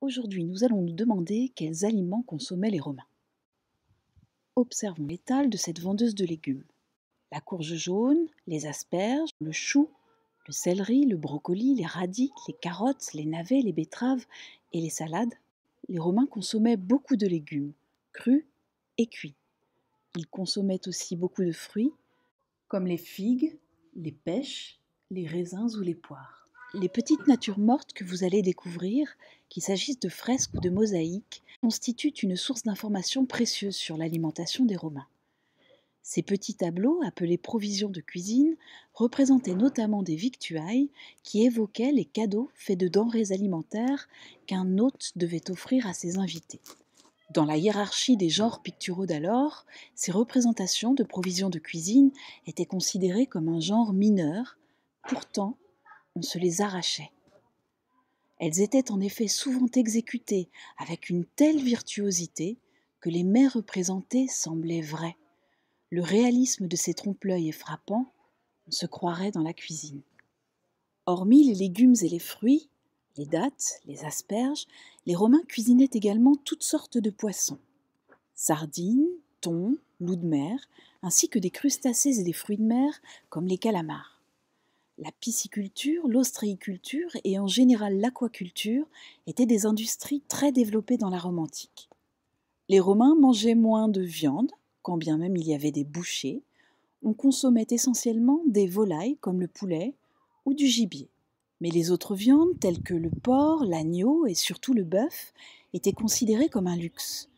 Aujourd'hui, nous allons nous demander quels aliments consommaient les Romains. Observons l'étal de cette vendeuse de légumes. La courge jaune, les asperges, le chou, le céleri, le brocoli, les radis, les carottes, les navets, les betteraves et les salades. Les Romains consommaient beaucoup de légumes, crus et cuits. Ils consommaient aussi beaucoup de fruits, comme les figues, les pêches, les raisins ou les poires. Les petites natures mortes que vous allez découvrir, qu'il s'agisse de fresques ou de mosaïques, constituent une source d'informations précieuses sur l'alimentation des Romains. Ces petits tableaux, appelés provisions de cuisine, représentaient notamment des victuailles qui évoquaient les cadeaux faits de denrées alimentaires qu'un hôte devait offrir à ses invités. Dans la hiérarchie des genres picturaux d'alors, ces représentations de provisions de cuisine étaient considérées comme un genre mineur, pourtant se les arrachait. Elles étaient en effet souvent exécutées avec une telle virtuosité que les mets représentés semblaient vrais. Le réalisme de ces trompe-l'œil est frappant, on se croirait dans la cuisine. Hormis les légumes et les fruits, les dattes, les asperges, les Romains cuisinaient également toutes sortes de poissons. Sardines, thon, loups de mer, ainsi que des crustacés et des fruits de mer comme les calamars la pisciculture, l'ostréiculture et en général l'aquaculture étaient des industries très développées dans la Rome antique. Les Romains mangeaient moins de viande, quand bien même il y avait des bouchers. On consommait essentiellement des volailles comme le poulet ou du gibier. Mais les autres viandes, telles que le porc, l'agneau et surtout le bœuf, étaient considérées comme un luxe.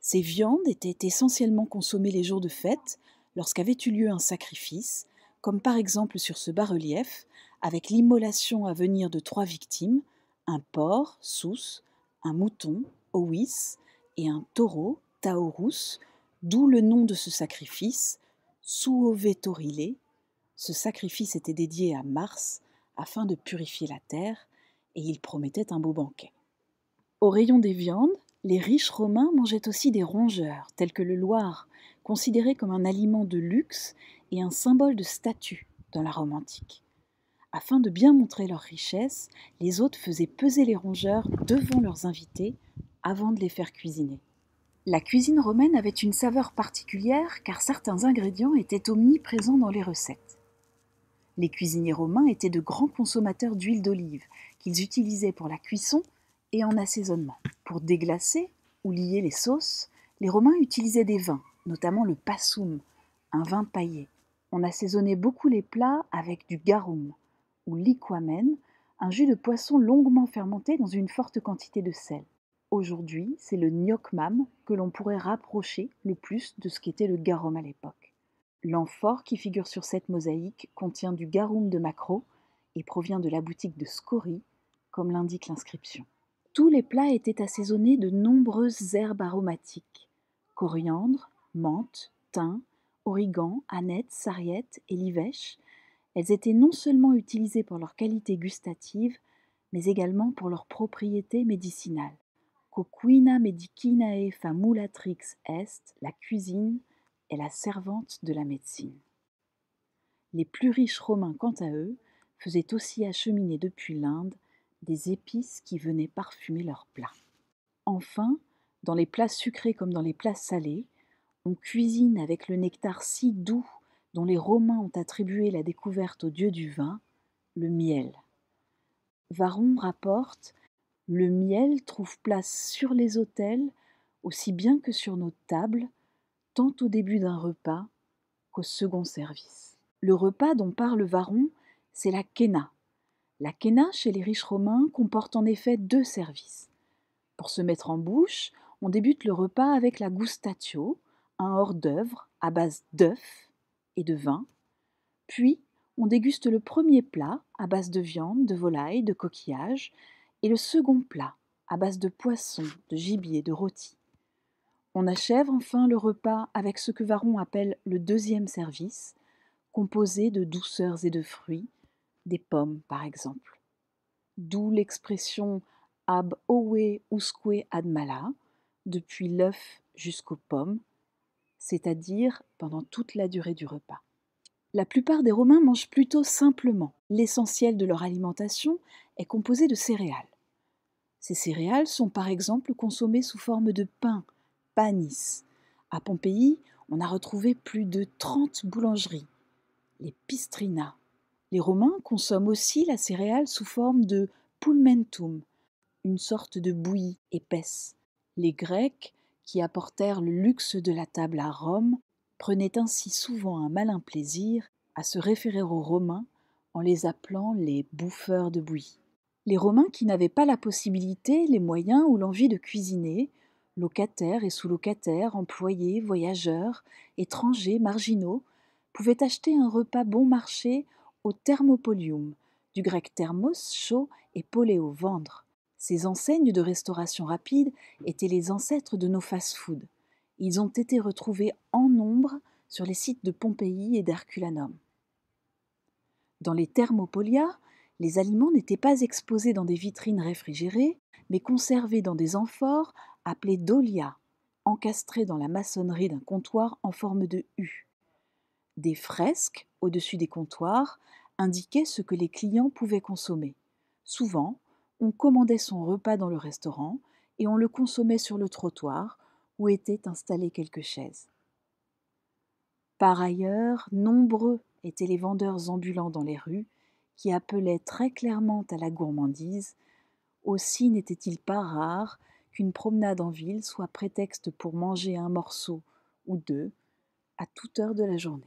Ces viandes étaient essentiellement consommées les jours de fête, lorsqu'avait eu lieu un sacrifice, comme par exemple sur ce bas-relief, avec l'immolation à venir de trois victimes, un porc, sous un mouton, ovis, et un taureau, Taurus, d'où le nom de ce sacrifice, Suovetorile. Ce sacrifice était dédié à Mars afin de purifier la terre, et il promettait un beau banquet. Au rayon des viandes, les riches romains mangeaient aussi des rongeurs, tels que le loir, considéré comme un aliment de luxe et un symbole de statut dans la Rome antique. Afin de bien montrer leur richesse, les hôtes faisaient peser les rongeurs devant leurs invités avant de les faire cuisiner. La cuisine romaine avait une saveur particulière car certains ingrédients étaient omniprésents dans les recettes. Les cuisiniers romains étaient de grands consommateurs d'huile d'olive qu'ils utilisaient pour la cuisson et en assaisonnement. Pour déglacer ou lier les sauces, les Romains utilisaient des vins, notamment le passum, un vin paillé, on assaisonnait beaucoup les plats avec du garum, ou liquamen, un jus de poisson longuement fermenté dans une forte quantité de sel. Aujourd'hui, c'est le nyokmam que l'on pourrait rapprocher le plus de ce qu'était le garum à l'époque. L'amphore qui figure sur cette mosaïque contient du garum de macro et provient de la boutique de Scori, comme l'indique l'inscription. Tous les plats étaient assaisonnés de nombreuses herbes aromatiques coriandre, menthe, thym, origan, annette, sarriette et livèche, elles étaient non seulement utilisées pour leur qualité gustative, mais également pour leurs propriétés médicinales. Coquina medicinae famulatrix est la cuisine est la servante de la médecine. Les plus riches romains, quant à eux, faisaient aussi acheminer depuis l'Inde des épices qui venaient parfumer leurs plats. Enfin, dans les plats sucrés comme dans les plats salés, on cuisine avec le nectar si doux dont les Romains ont attribué la découverte au dieu du vin, le miel. Varon rapporte Le miel trouve place sur les autels aussi bien que sur nos tables, tant au début d'un repas qu'au second service. Le repas dont parle Varon, c'est la quena. La quena, chez les riches romains, comporte en effet deux services. Pour se mettre en bouche, on débute le repas avec la gustatio, un hors-d'œuvre à base d'œufs et de vin, puis on déguste le premier plat à base de viande, de volaille, de coquillage, et le second plat à base de poisson, de gibier, de rôti. On achève enfin le repas avec ce que Varon appelle le deuxième service, composé de douceurs et de fruits, des pommes par exemple. D'où l'expression ab owe usque ad mala, depuis l'œuf jusqu'aux pommes, c'est-à-dire pendant toute la durée du repas. La plupart des Romains mangent plutôt simplement. L'essentiel de leur alimentation est composé de céréales. Ces céréales sont par exemple consommées sous forme de pain, panis. À Pompéi, on a retrouvé plus de 30 boulangeries, les Pistrina. Les Romains consomment aussi la céréale sous forme de pulmentum, une sorte de bouillie épaisse. Les Grecs qui apportèrent le luxe de la table à Rome, prenaient ainsi souvent un malin plaisir à se référer aux Romains en les appelant les bouffeurs de bouillie. Les Romains qui n'avaient pas la possibilité, les moyens ou l'envie de cuisiner, locataires et sous-locataires, employés, voyageurs, étrangers, marginaux, pouvaient acheter un repas bon marché au Thermopolium, du grec thermos, chaud, et poléo, vendre. Ces enseignes de restauration rapide étaient les ancêtres de nos fast-foods. Ils ont été retrouvés en nombre sur les sites de Pompéi et d'Herculanum. Dans les thermopolia, les aliments n'étaient pas exposés dans des vitrines réfrigérées, mais conservés dans des amphores appelées dolia, encastrés dans la maçonnerie d'un comptoir en forme de U. Des fresques, au-dessus des comptoirs, indiquaient ce que les clients pouvaient consommer. Souvent, on commandait son repas dans le restaurant et on le consommait sur le trottoir où étaient installées quelques chaises. Par ailleurs, nombreux étaient les vendeurs ambulants dans les rues qui appelaient très clairement à la gourmandise. Aussi n'était-il pas rare qu'une promenade en ville soit prétexte pour manger un morceau ou deux à toute heure de la journée.